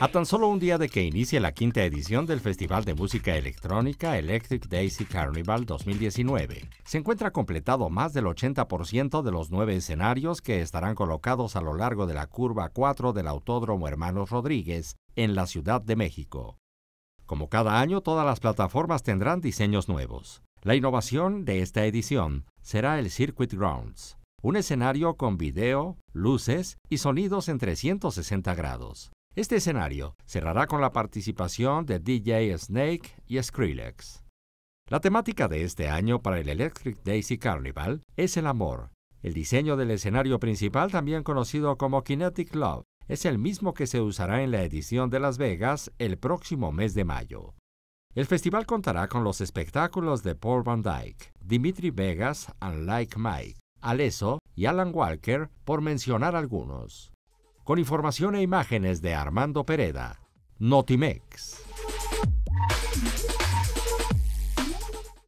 A tan solo un día de que inicie la quinta edición del Festival de Música Electrónica Electric Daisy Carnival 2019, se encuentra completado más del 80% de los nueve escenarios que estarán colocados a lo largo de la curva 4 del Autódromo Hermanos Rodríguez en la Ciudad de México. Como cada año, todas las plataformas tendrán diseños nuevos. La innovación de esta edición será el Circuit Grounds, un escenario con video, luces y sonidos en 360 grados. Este escenario cerrará con la participación de DJ Snake y Skrillex. La temática de este año para el Electric Daisy Carnival es el amor. El diseño del escenario principal, también conocido como Kinetic Love, es el mismo que se usará en la edición de Las Vegas el próximo mes de mayo. El festival contará con los espectáculos de Paul Van Dyke, Dimitri Vegas and Like Mike, Aleso y Alan Walker, por mencionar algunos. Con información e imágenes de Armando Pereda, Notimex.